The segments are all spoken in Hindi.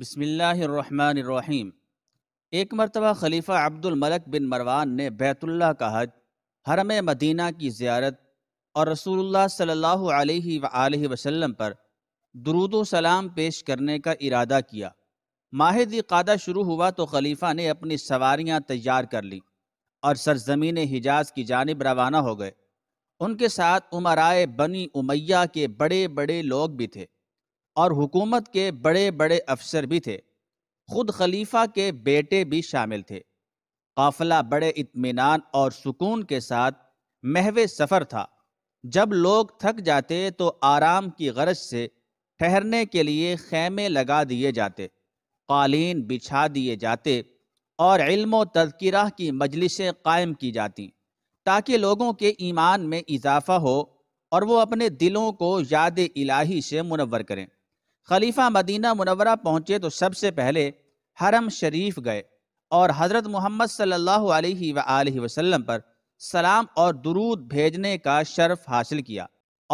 बसमिल्लाम एक मरतबा खलीफ़ा अब्दुलमलक बिन मरवान ने बैतुल्ला का हज हरम मदीना की ज़्यारत और रसूलुल्लाह सल्लल्लाहु अलैहि वसल्लम पर दरुद सलाम पेश करने का इरादा किया माह कादा शुरू हुआ तो खलीफा ने अपनी सवारियां तैयार कर लीं और सरजमीन हिजाज की जानब रवाना हो गए उनके साथ उमराए बनी उमैया के बड़े बड़े लोग भी थे और हुकूमत के बड़े बड़े अफसर भी थे खुद खलीफा के बेटे भी शामिल थे काफिला बड़े इत्मीनान और सुकून के साथ महवे सफ़र था जब लोग थक जाते तो आराम की गरज से ठहरने के लिए खेमे लगा दिए जाते कालीन बिछा दिए जाते और इल्म तذकिरा की मजलिसें कायम की जाती ताकि लोगों के ईमान में इजाफ़ा हो और वो अपने दिलों को याद इलाही से मुनवर करें खलीफा मदीना मुनवरा पहुँचे तो सबसे पहले हरम शरीफ गए और हज़रत मोहम्मद सल्लल्लाहु अलैहि सल्ला वसल्लम पर सलाम और दुरूद भेजने का शर्फ हासिल किया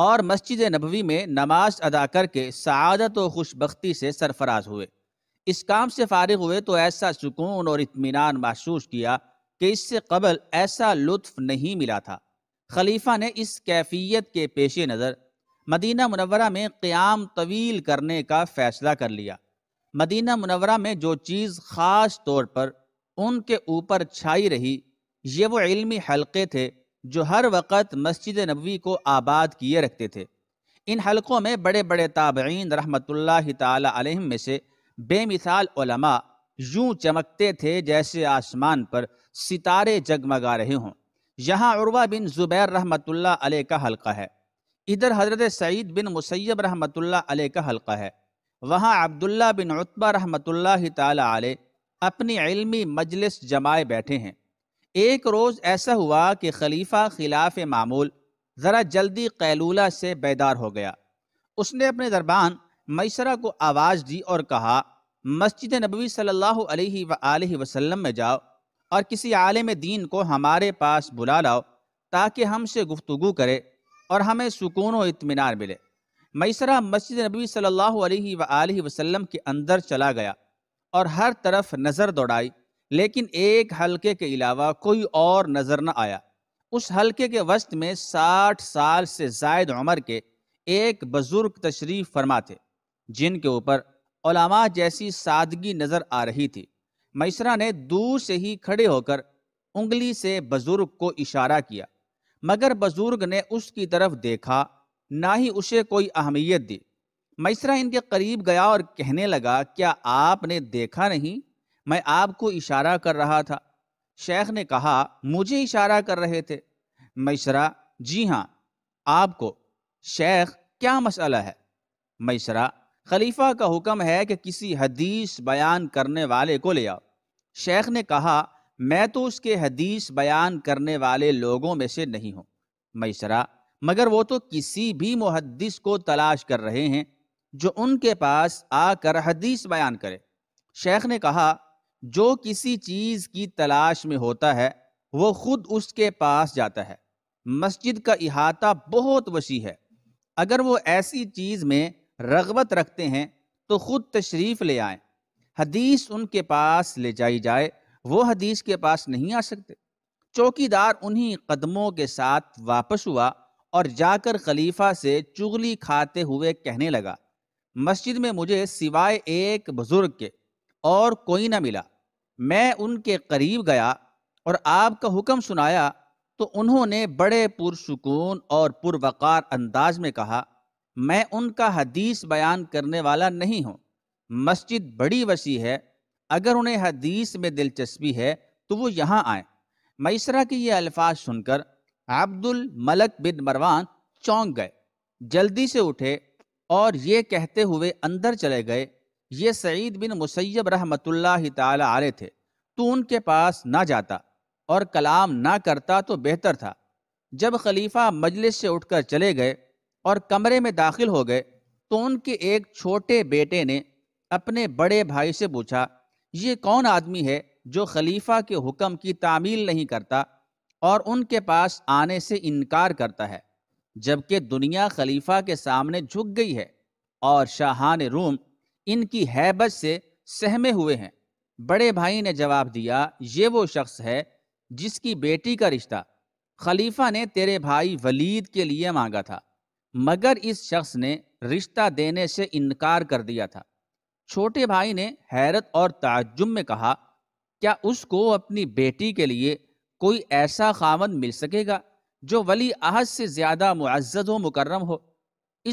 और मस्जिद नबवी में नमाज अदा करके सआदत व खुशबख्ती से सरफराज हुए इस काम से फारिग हुए तो ऐसा सुकून और इतमान महसूस किया कि इससे कबल ऐसा लुत्फ नहीं मिला था खलीफा ने इस कैफियत के पेश नज़र मदीना मुनवरा में क़्याम तवील करने का फ़ैसला कर लिया मदीना मुनवरा में जो चीज़ ख़ास तौर पर उनके ऊपर छाई रही ये वो इल्मी हलक़े थे जो हर वक़्त मस्जिद नबी को आबाद किए रखते थे इन हलक़ों में बड़े बड़े ताबीन रहमत ताली में से बेमिसाल ओलमा यूं चमकते थे जैसे आसमान पर सितारे जगमगा रहे हों यहाँ उर्वा बिन ज़ुबैर अलैह का हलका है इधर हजरत सईद बिन मुसैब रहमत अलह का हल्का है वहाँ अब्दुल्ला बिन उत्बा रहमत ताल अपनी इलमी मजलिस जमाए बैठे हैं एक रोज़ ऐसा हुआ कि खलीफा खिलाफ मामूल ज़रा जल्दी कैलूला से बेदार हो गया उसने अपने दरबान मैसरा को आवाज़ दी और कहा मस्जिद नबी सल्लल्लाहु अलैहि सल्ला वसल्लम में जाओ और किसी आलम दीन को हमारे पास बुला लाओ ताकि हमसे गुफ्तु करे और हमें सुकून और इतमान मिले मैसरा मस्जिद नबी सल्लल्लाहु अलैहि वआलि वसल्लम के अंदर चला गया और हर तरफ नज़र दौड़ाई लेकिन एक हलके के अलावा कोई और नज़र न आया उस हलके के वस्त में साठ साल से जायद उम्र के एक बुज़ुर्ग तशरीफ़ फरमा थे जिनके ऊपर ओलामा जैसी सादगी नज़र आ रही थी मैसरा ने दूर से ही खड़े होकर उंगली से बुज़ुर्ग को इशारा किया मगर बुजुर्ग ने उसकी तरफ देखा ना ही उसे कोई अहमियत दी मैसरा इनके करीब गया और कहने लगा क्या आपने देखा नहीं मैं आपको इशारा कर रहा था शेख ने कहा मुझे इशारा कर रहे थे मैसरा जी हाँ आपको शेख क्या मसला है मैसरा खलीफा का हुक्म है कि किसी हदीस बयान करने वाले को ले आओ शेख ने कहा मैं तो उसके हदीस बयान करने वाले लोगों में से नहीं हूँ मैसरा मगर वो तो किसी भी मुहदस को तलाश कर रहे हैं जो उनके पास आकर हदीस बयान करे शेख ने कहा जो किसी चीज़ की तलाश में होता है वो खुद उसके पास जाता है मस्जिद का इहाता बहुत वसी है अगर वो ऐसी चीज़ में रगबत रखते हैं तो ख़ुद तशरीफ़ ले आए हदीस उनके पास ले जाई जाए वो हदीस के पास नहीं आ सकते चौकीदार उन्हीं कदमों के साथ वापस हुआ और जाकर खलीफा से चुगली खाते हुए कहने लगा मस्जिद में मुझे सिवाय एक बुज़ुर्ग के और कोई ना मिला मैं उनके करीब गया और आपका हुक्म सुनाया तो उन्होंने बड़े पुरसकून और पुरवकार अंदाज में कहा मैं उनका हदीस बयान करने वाला नहीं हूँ मस्जिद बड़ी वसी है अगर उन्हें हदीस में दिलचस्पी है तो वो यहाँ आए मैसरा के ये अल्फाज सुनकर अब्दुल मलक बिन मरवान चौंक गए जल्दी से उठे और ये कहते हुए अंदर चले गए ये सईद बिन मुसैब रहमतुल्ला ताले थे तो उनके पास ना जाता और कलाम ना करता तो बेहतर था जब खलीफा मजलिस से उठकर चले गए और कमरे में दाखिल हो गए तो उनके एक छोटे बेटे ने अपने बड़े भाई से पूछा ये कौन आदमी है जो खलीफा के हुक्म की तामील नहीं करता और उनके पास आने से इनकार करता है जबकि दुनिया खलीफा के सामने झुक गई है और शाहान रूम इनकी हैबत से सहमे हुए हैं बड़े भाई ने जवाब दिया ये वो शख्स है जिसकी बेटी का रिश्ता खलीफा ने तेरे भाई वलीद के लिए मांगा था मगर इस शख्स ने रिश्ता देने से इनकार कर दिया था छोटे भाई ने हैरत और ताजुब में कहा क्या उसको अपनी बेटी के लिए कोई ऐसा खावन मिल सकेगा जो वली अहद से ज़्यादा मुआज़ व मुकर्रम हो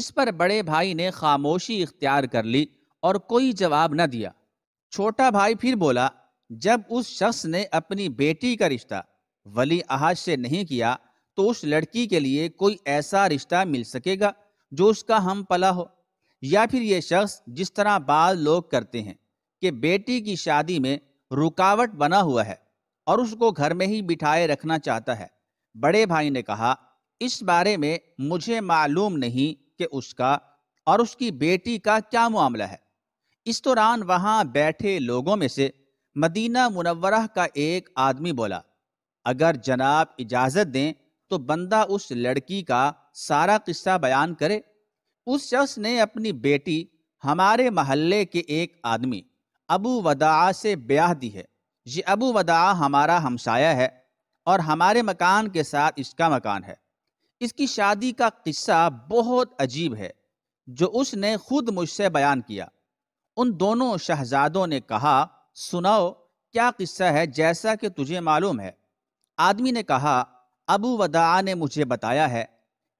इस पर बड़े भाई ने खामोशी इख्तियार कर ली और कोई जवाब न दिया छोटा भाई फिर बोला जब उस शख्स ने अपनी बेटी का रिश्ता वली अहद से नहीं किया तो उस लड़की के लिए कोई ऐसा रिश्ता मिल सकेगा जो उसका हम पला हो या फिर ये शख्स जिस तरह बाल लोग करते हैं कि बेटी की शादी में रुकावट बना हुआ है और उसको घर में ही बिठाए रखना चाहता है बड़े भाई ने कहा इस बारे में मुझे मालूम नहीं कि उसका और उसकी बेटी का क्या मामला है इस दौरान वहाँ बैठे लोगों में से मदीना मुनवरा का एक आदमी बोला अगर जनाब इजाज़त दें तो बंदा उस लड़की का सारा किस्सा बयान करे उस शख्स ने अपनी बेटी हमारे महल्ले के एक आदमी अबू वदा से ब्याह दी है ये अबू वदा हमारा हमसाया है और हमारे मकान के साथ इसका मकान है इसकी शादी का किस्सा बहुत अजीब है जो उसने खुद मुझसे बयान किया उन दोनों शहजादों ने कहा सुनाओ क्या किस्सा है जैसा कि तुझे मालूम है आदमी ने कहा अबू वदा ने मुझे बताया है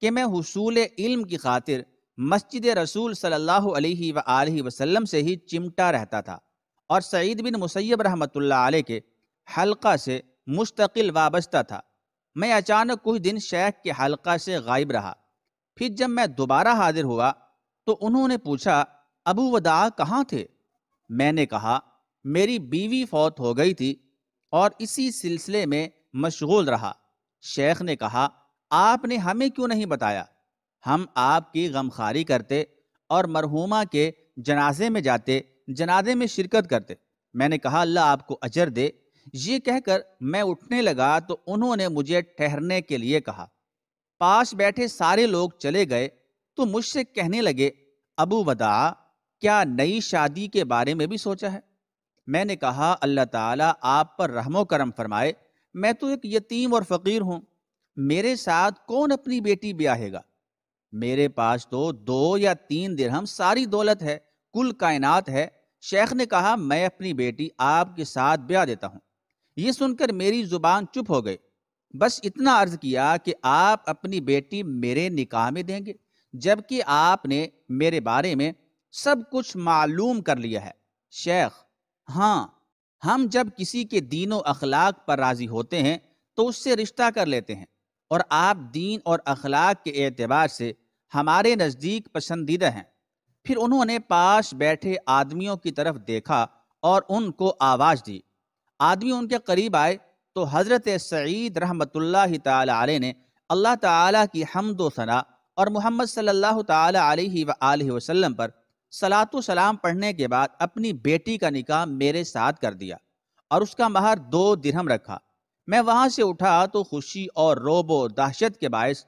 कि मैं हसूल इल्म की खातिर मस्जिद रसूल सल्लल्लाहु अलैहि व वसल्लम से ही चिमटा रहता था और सईद बिन मुसैब रहमतुल्लाह अलैह के हलका से मुस्तकिल वाबस्ता था मैं अचानक कुछ दिन शेख के हलका से गायब रहा फिर जब मैं दोबारा हाजिर हुआ तो उन्होंने पूछा अबू वदा कहाँ थे मैंने कहा मेरी बीवी फौत हो गई थी और इसी सिलसिले में मशगूल रहा शेख ने कहा आपने हमें क्यों नहीं बताया हम आपकी गमखारी करते और मरहुमा के जनाजे में जाते जनाजे में शिरकत करते मैंने कहा अल्लाह आपको अजर दे ये कहकर मैं उठने लगा तो उन्होंने मुझे ठहरने के लिए कहा पास बैठे सारे लोग चले गए तो मुझसे कहने लगे अबू वदा क्या नई शादी के बारे में भी सोचा है मैंने कहा अल्लाह ताला आप पर रहमो करम फरमाए मैं तो एक यतीम और फ़कीर हूँ मेरे साथ कौन अपनी बेटी ब्याहेगा मेरे पास तो दो या तीन दिरहम सारी दौलत है कुल कायनात है शेख ने कहा मैं अपनी बेटी आपके साथ ब्याह देता हूँ ये सुनकर मेरी जुबान चुप हो गई बस इतना अर्ज किया कि आप अपनी बेटी मेरे निकाह में देंगे जबकि आपने मेरे बारे में सब कुछ मालूम कर लिया है शेख हाँ हम जब किसी के दीनों अखलाक पर राज़ी होते हैं तो उससे रिश्ता कर लेते हैं और आप दीन और अखलाक के एतबार से हमारे नज़दीक पसंदीदा हैं फिर उन्होंने पास बैठे आदमियों की तरफ देखा और उनको आवाज़ दी आदमी उनके करीब आए तो हज़रत सईद रहमतुल्ला ताली ने अल्लाह ताला की हमदो सना और मोहम्मद सल्लल्लाहु ताला अलैहि वसल्लम पर सलात सलाम पढ़ने के बाद अपनी बेटी का निकाह मेरे साथ कर दिया और उसका महर दो दिरहम रखा मैं वहां से उठा तो खुशी और रोबो दहशत के बायस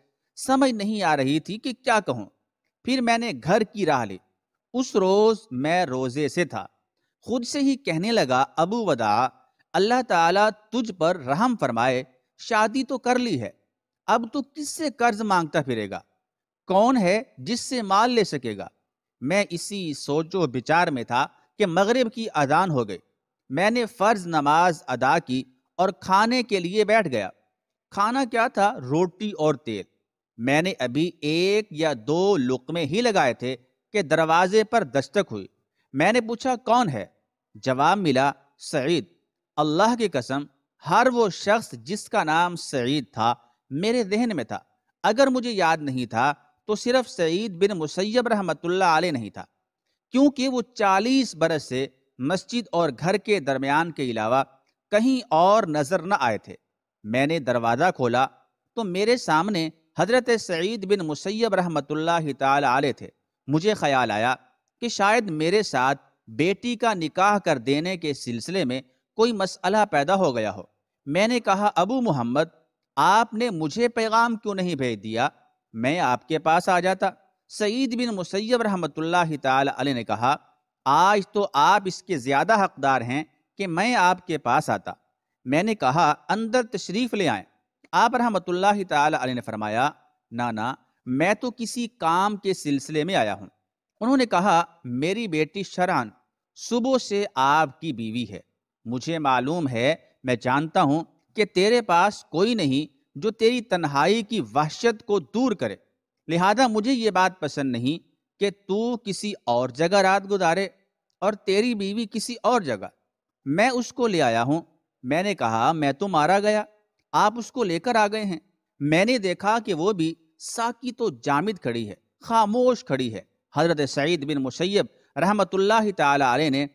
समझ नहीं आ रही थी कि क्या कहूँ फिर मैंने घर की राह ली उस रोज़ मैं रोज़े से था खुद से ही कहने लगा अबू वदा अल्लाह ताला तुझ पर रहम फरमाए शादी तो कर ली है अब तो किससे कर्ज मांगता फिरेगा कौन है जिससे माल ले सकेगा मैं इसी सोचो विचार में था कि मगरिब की अजान हो गई मैंने फ़र्ज़ नमाज अदा की और खाने के लिए बैठ गया खाना क्या था रोटी और तेल मैंने अभी एक या दो लुकमे ही लगाए थे कि दरवाजे पर दस्तक हुई मैंने पूछा कौन है जवाब मिला सईद अल्लाह की कसम हर वो शख्स जिसका नाम सईद था मेरे जहन में था अगर मुझे याद नहीं था तो सिर्फ सईद बिन मुसैब रहमतुल्ला आल नहीं था क्योंकि वो चालीस बरस से मस्जिद और घर के दरमियान के अलावा कहीं और नजर न आए थे मैंने दरवाज़ा खोला तो मेरे सामने हजरत सईद बिन मुसैब रहमत आले थे मुझे ख्याल आया कि शायद मेरे साथ बेटी का निकाह कर देने के सिलसिले में कोई मसला पैदा हो गया हो मैंने कहा अबू मोहम्मद आपने मुझे पैगाम क्यों नहीं भेज दिया मैं आपके पास आ जाता सईद बिन मुसैब रहमत आले ने कहा आज तो आप इसके ज़्यादा हकदार हैं कि मैं आपके पास आता मैंने कहा अंदर तशरीफ़ ले आए आप रहमतुल्लाह ताली ने फरमाया नाना मैं तो किसी काम के सिलसिले में आया हूँ उन्होंने कहा मेरी बेटी शरान सुबह से आपकी बीवी है मुझे मालूम है मैं जानता हूँ कि तेरे पास कोई नहीं जो तेरी तन्हाई की वहशत को दूर करे लिहाजा मुझे ये बात पसंद नहीं कि तू किसी और जगह रात गुजारे और तेरी बीवी किसी और जगह मैं उसको ले आया हूं मैंने कहा मैं तो मारा गया आप उसको लेकर आ गए हैं मैंने देखा कि वो भी साकी तो जामिद खड़ी है खामोश खड़ी है हजरत सईद बिन मुसैब रहमत ताली ने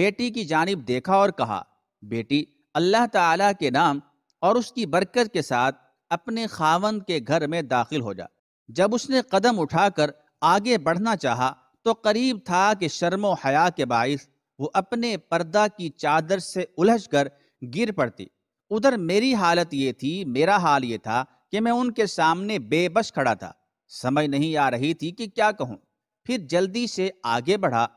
बेटी की जानब देखा और कहा बेटी अल्लाह ताला के नाम और उसकी बरकत के साथ अपने खावन के घर में दाखिल हो जा जब उसने कदम उठाकर आगे बढ़ना चाहा तो करीब था कि शर्म हया के बायस वो अपने पर्दा की चादर से कर गिर पड़ती उधर मेरी हालत ये थी मेरा हाल ये था कि मैं उनके सामने बेबस खड़ा था समझ नहीं आ रही थी कि क्या कहूँ फिर जल्दी से आगे बढ़ा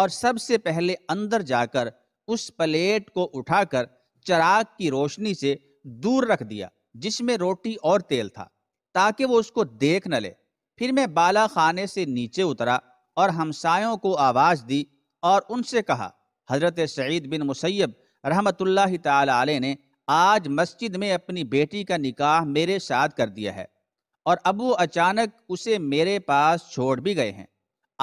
और सबसे पहले अंदर जाकर उस प्लेट को उठाकर चराग की रोशनी से दूर रख दिया जिसमें रोटी और तेल था ताकि वो उसको देख न ले फिर मैं बाला खाने से नीचे उतरा और हमसायों को आवाज़ दी और उनसे कहा हज़रत सईद बिन मुसैब रहमतुल्ला ताली ने आज मस्जिद में अपनी बेटी का निकाह मेरे साथ कर दिया है और अबू अचानक उसे मेरे पास छोड़ भी गए हैं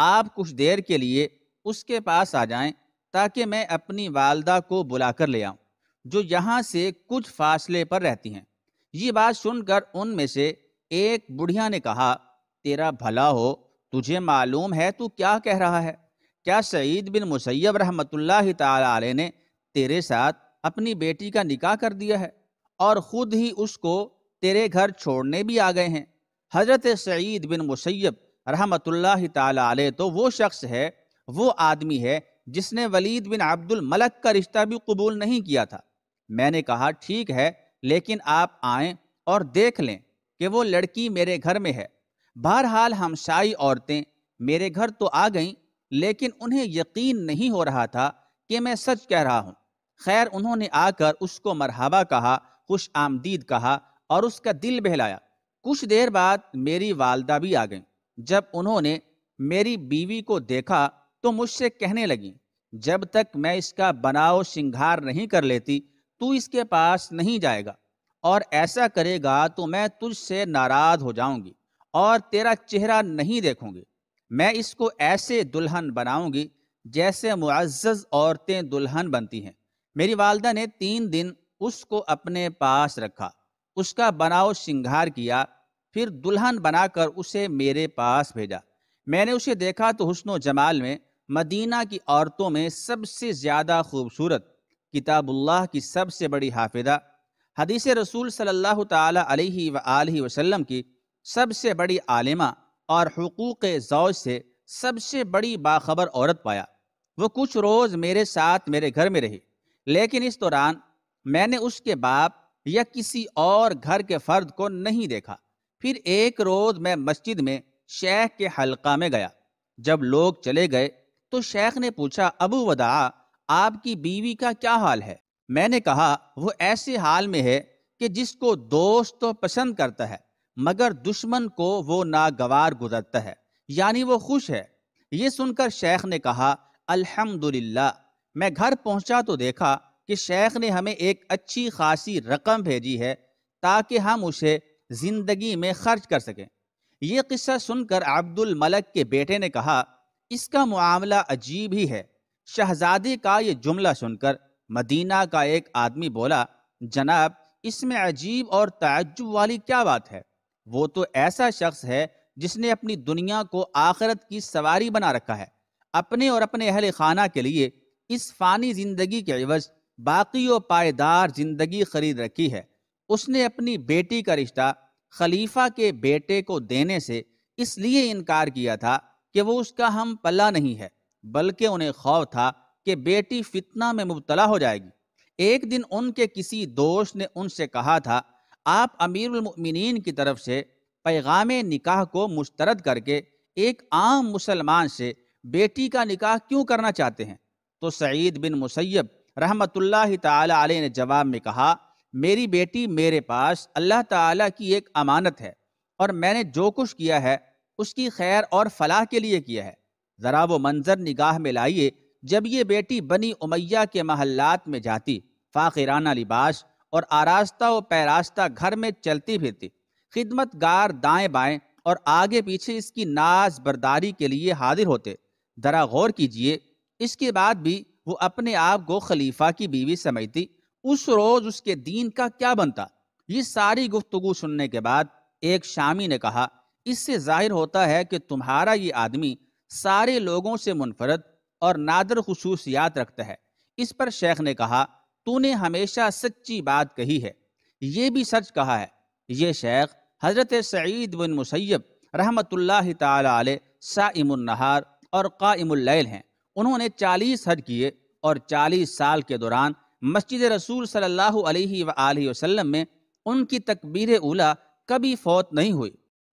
आप कुछ देर के लिए उसके पास आ जाएं ताकि मैं अपनी वालदा को बुलाकर ले आऊं जो यहाँ से कुछ फासले पर रहती हैं ये बात सुनकर उनमें से एक बुढ़िया ने कहा तेरा भला हो तुझे मालूम है तू क्या कह रहा है क्या सईद बिन मुसैब रहमतुल्लाह ताली ने तेरे साथ अपनी बेटी का निकाह कर दिया है और ख़ुद ही उसको तेरे घर छोड़ने भी आ गए हैं हज़रत सईद बिन मुसैब रहमतुल्लाह ताली तो वो शख्स है वो आदमी है जिसने वलीद बिन अब्दुल मलक का रिश्ता भी कबूल नहीं किया था मैंने कहा ठीक है लेकिन आप आएँ और देख लें कि वो लड़की मेरे घर में है बहरहाल हमशाई औरतें मेरे घर तो आ गईं लेकिन उन्हें यकीन नहीं हो रहा था कि मैं सच कह रहा हूँ खैर उन्होंने आकर उसको मरहबा कहा खुश आमदीद कहा और उसका दिल बहलाया कुछ देर बाद मेरी वालदा भी आ गई जब उन्होंने मेरी बीवी को देखा तो मुझसे कहने लगी जब तक मैं इसका बनाओ श्रृंगार नहीं कर लेती तू इसके पास नहीं जाएगा और ऐसा करेगा तो मैं तुझसे नाराज हो जाऊंगी और तेरा चेहरा नहीं देखूंगी मैं इसको ऐसे दुल्हन बनाऊंगी जैसे मुआज़ औरतें दुल्हन बनती हैं मेरी वालदा ने तीन दिन उसको अपने पास रखा उसका बनाव श्रृंगार किया फिर दुल्हन बनाकर उसे मेरे पास भेजा मैंने उसे देखा तो हसन जमाल में मदीना की औरतों में सबसे ज़्यादा खूबसूरत किताबुल्लाह की सबसे बड़ी हाफिदा हदीस रसूल सल्लल्लाहु अलैहि वसल्लम की सबसे बड़ी आलिमा और हकूक़ ज़ौज से सबसे बड़ी बाखबर औरत पाया वो कुछ रोज़ मेरे साथ मेरे घर में रही लेकिन इस दौरान मैंने उसके बाप या किसी और घर के फ़र्द को नहीं देखा फिर एक रोज़ मैं मस्जिद में शेख के हलका में गया जब लोग चले गए तो शेख ने पूछा अबू वदा आपकी बीवी का क्या हाल है मैंने कहा वो ऐसे हाल में है कि जिसको दोस्त तो पसंद करता है मगर दुश्मन को वो नागवार गुजरता है यानी वो खुश है ये सुनकर शेख ने कहा अल्हम्दुलिल्लाह मैं घर पहुंचा तो देखा कि शेख ने हमें एक अच्छी खासी रकम भेजी है ताकि हम उसे ज़िंदगी में खर्च कर सकें ये किस्सा सुनकर अब्दुल मलक के बेटे ने कहा इसका मामला अजीब ही है शहजादे का ये जुमला सुनकर मदीना का एक आदमी बोला जनाब इसमें अजीब और ताज्जुब वाली क्या बात है वो तो ऐसा शख्स है जिसने अपनी दुनिया को आखरत की सवारी बना रखा है अपने और अपने अहल खाना के लिए इस फानी ज़िंदगी के अवज बाकी व पायदार ज़िंदगी खरीद रखी है उसने अपनी बेटी का रिश्ता खलीफा के बेटे को देने से इसलिए इनकार किया था कि वो उसका हम पल्ला नहीं है बल्कि उन्हें खौफ था कि बेटी फितना में मुबतला हो जाएगी एक दिन उनके किसी दोस्त ने उनसे कहा था आप अमीर अमीरमिन की तरफ से पैगाम निकाह को मुस्तरद करके एक आम मुसलमान से बेटी का निकाह क्यों करना चाहते हैं तो सईद बिन मुसैब रहमत ताली ने जवाब में कहा मेरी बेटी मेरे पास अल्लाह ताला की एक अमानत है और मैंने जो कुछ किया है उसकी खैर और फलाह के लिए किया है ज़रा वो मंज़र निगाह में लाइए जब ये बेटी बनी उमैया के महल्लात में जाती फाखिराना लिबास और आरास्ता व पैरास्ता घर में चलती फिरती गार दाएँ बाएं और आगे पीछे इसकी नाज बरदारी के लिए हाजिर होते दरा गौर कीजिए इसके बाद भी वो अपने आप को खलीफा की बीवी समझती उस रोज उसके दीन का क्या बनता ये सारी गुफ्तगु सुनने के बाद एक शामी ने कहा इससे जाहिर होता है कि तुम्हारा ये आदमी सारे लोगों से मुनफरद और नादर खसूसियात रखता है इस पर शेख ने कहा तूने हमेशा सच्ची बात कही है ये भी सच कहा है ये शेख हज़रत सईद बिन मुसैब रहमत ताल और कायमुल्लैल हैं उन्होंने चालीस हज किए और चालीस साल के दौरान मस्जिद रसूल सल्ला वसलम में उनकी तकबीर उला कभी फौत नहीं हुई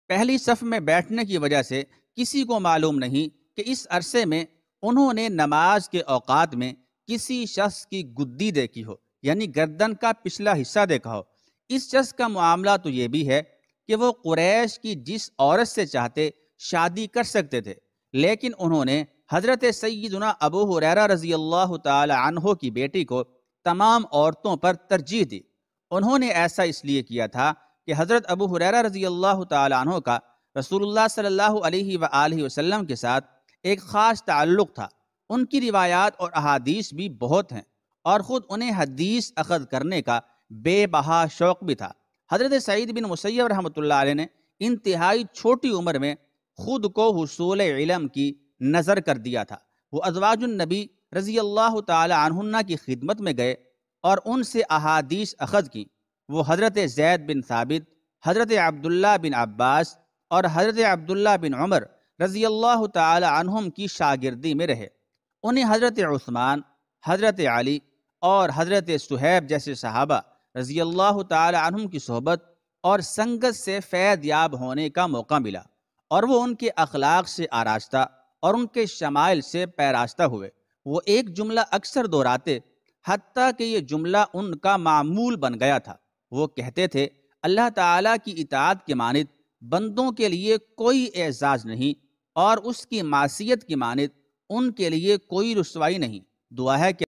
पहली सफ़ में बैठने की वजह से किसी को मालूम नहीं कि इस अरसे में उन्होंने नमाज के अवकात में किसी शख्स की गुद्दी देखी हो यानी गर्दन का पिछला हिस्सा देखा हो इस शख्स का मामला तो ये भी है कि वो कुरैश की जिस औरत से चाहते शादी कर सकते थे लेकिन उन्होंने हज़रत सैदना अबू हुरैरा रजी अल्लाह तहो की बेटी को तमाम औरतों पर तरजीह दी उन्होंने ऐसा इसलिए किया था कि हज़रत अबू हुरैरा रजी अल्लाह तहों का रसूल सल्ला वसलम के साथ एक ख़ास ताल्लुक़ था उनकी रिवायात और अहादीस भी बहुत हैं और ख़ुद उन्हें हदीस अखद करने का बेबहा शौक़ भी था हज़रत सईद बिन मुसैब रहमत ने इंतहाई छोटी उम्र में ख़ुद को हसूल इलम की नज़र कर दिया था वो अजवाजुलनबी रज़ी अल्लाह तहन्ना की खिदमत में गए और उनसे अहादीस अखद की वो हज़रत जैद बिन साबित हज़रत अब्दुल्ला बिन अब्बास और हज़रत अब्दुल्ला बिन उमर रज़ी अल्लाह तहम की शागिर्दी में रहे उन्हें हज़रत उस्मान हज़रत अली और हज़रत सुहैब जैसे सहाबा रज़ी अल्लाह तुम की सोहबत और संगत से फ़ैद याब होने का मौका मिला और वो उनके अखलाक से आरास्ता और उनके शमाइल से पैरास्ता हुए वो एक जुमला अक्सर दोहराते हती कि ये जुमला उनका मामूल बन गया था वो कहते थे अल्लाह ताला की इतात के मानद बंदों के लिए कोई एजाज़ नहीं और उसकी मासीत की मानद उनके लिए कोई रुसवाई नहीं दुआ है कि